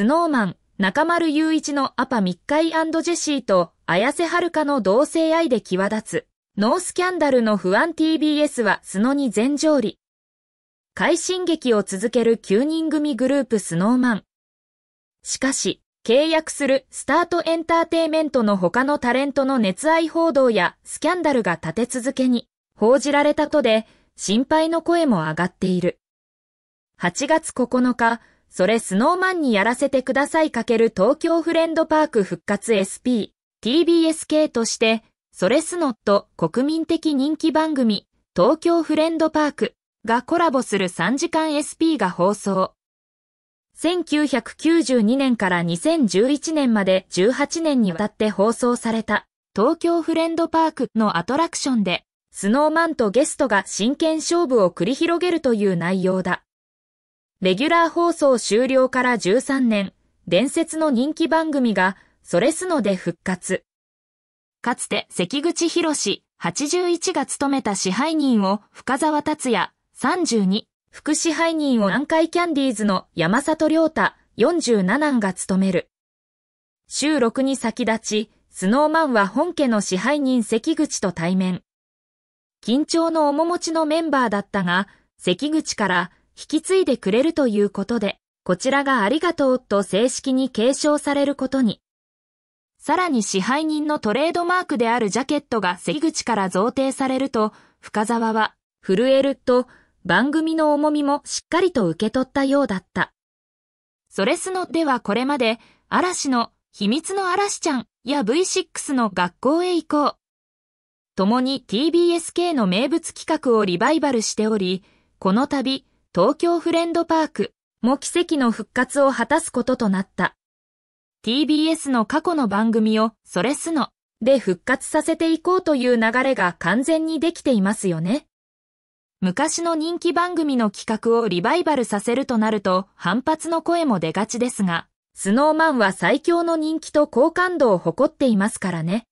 スノーマン、中丸雄一のアパ密会ジェシーと綾瀬はるかの同性愛で際立つ、ノースキャンダルの不安 TBS はスノに全上理。快進撃を続ける9人組グループスノーマン。しかし、契約するスタートエンターテイメントの他のタレントの熱愛報道やスキャンダルが立て続けに報じられたとで心配の声も上がっている。8月9日、それスノーマンにやらせてくださいかける東京フレンドパーク復活 SP、TBSK として、それスノット国民的人気番組、東京フレンドパークがコラボする3時間 SP が放送。1992年から2011年まで18年にわたって放送された東京フレンドパークのアトラクションで、スノーマンとゲストが真剣勝負を繰り広げるという内容だ。レギュラー放送終了から13年、伝説の人気番組が、それすので復活。かつて関口博士81が務めた支配人を深沢達也32、副支配人を南海キャンディーズの山里亮太47が務める。週6に先立ち、スノーマンは本家の支配人関口と対面。緊張の面持ちのメンバーだったが、関口から引き継いでくれるということで、こちらがありがとうと正式に継承されることに。さらに支配人のトレードマークであるジャケットが関口から贈呈されると、深沢は、震えると、番組の重みもしっかりと受け取ったようだった。それすのではこれまで、嵐の秘密の嵐ちゃんや V6 の学校へ行こう。共に TBSK の名物企画をリバイバルしており、この度、東京フレンドパークも奇跡の復活を果たすこととなった。TBS の過去の番組をそれすので復活させていこうという流れが完全にできていますよね。昔の人気番組の企画をリバイバルさせるとなると反発の声も出がちですが、スノーマンは最強の人気と好感度を誇っていますからね。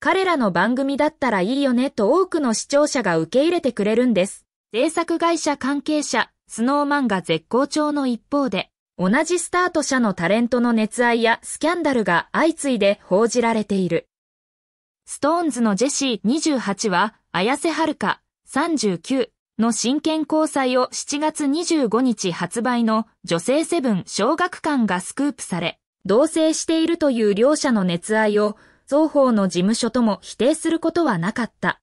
彼らの番組だったらいいよねと多くの視聴者が受け入れてくれるんです。制作会社関係者、スノーマンが絶好調の一方で、同じスタート社のタレントの熱愛やスキャンダルが相次いで報じられている。ストーンズのジェシー28は、綾瀬はるか39の真剣交際を7月25日発売の女性セブン小学館がスクープされ、同棲しているという両者の熱愛を双方の事務所とも否定することはなかった。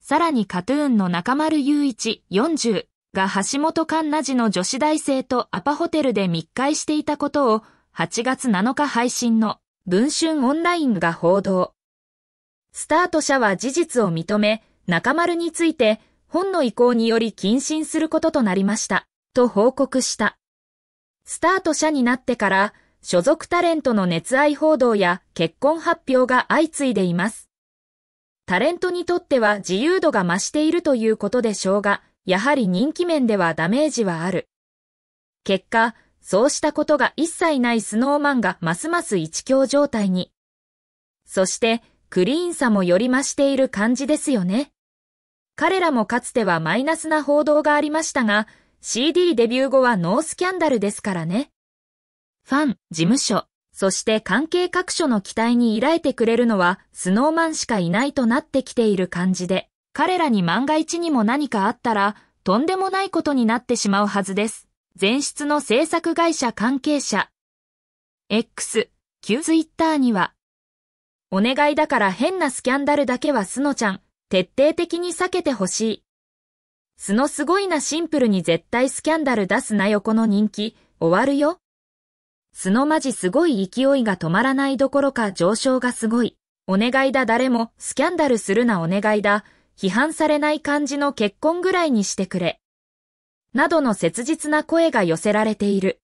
さらにカトゥーンの中丸雄一40が橋本環奈寺の女子大生とアパホテルで密会していたことを8月7日配信の文春オンラインが報道。スタート社は事実を認め、中丸について本の意向により謹慎することとなりました、と報告した。スタート社になってから、所属タレントの熱愛報道や結婚発表が相次いでいます。タレントにとっては自由度が増しているということでしょうが、やはり人気面ではダメージはある。結果、そうしたことが一切ないスノーマンがますます一強状態に。そして、クリーンさもより増している感じですよね。彼らもかつてはマイナスな報道がありましたが、CD デビュー後はノースキャンダルですからね。ファン、事務所、そして関係各所の期待に依頼てくれるのはスノーマンしかいないとなってきている感じで、彼らに万が一にも何かあったら、とんでもないことになってしまうはずです。前室の制作会社関係者。X、旧ツイッターには、お願いだから変なスキャンダルだけはスノちゃん、徹底的に避けてほしい。スノすごいなシンプルに絶対スキャンダル出すな横の人気、終わるよ。すのまじすごい勢いが止まらないどころか上昇がすごい。お願いだ誰も、スキャンダルするなお願いだ。批判されない感じの結婚ぐらいにしてくれ。などの切実な声が寄せられている。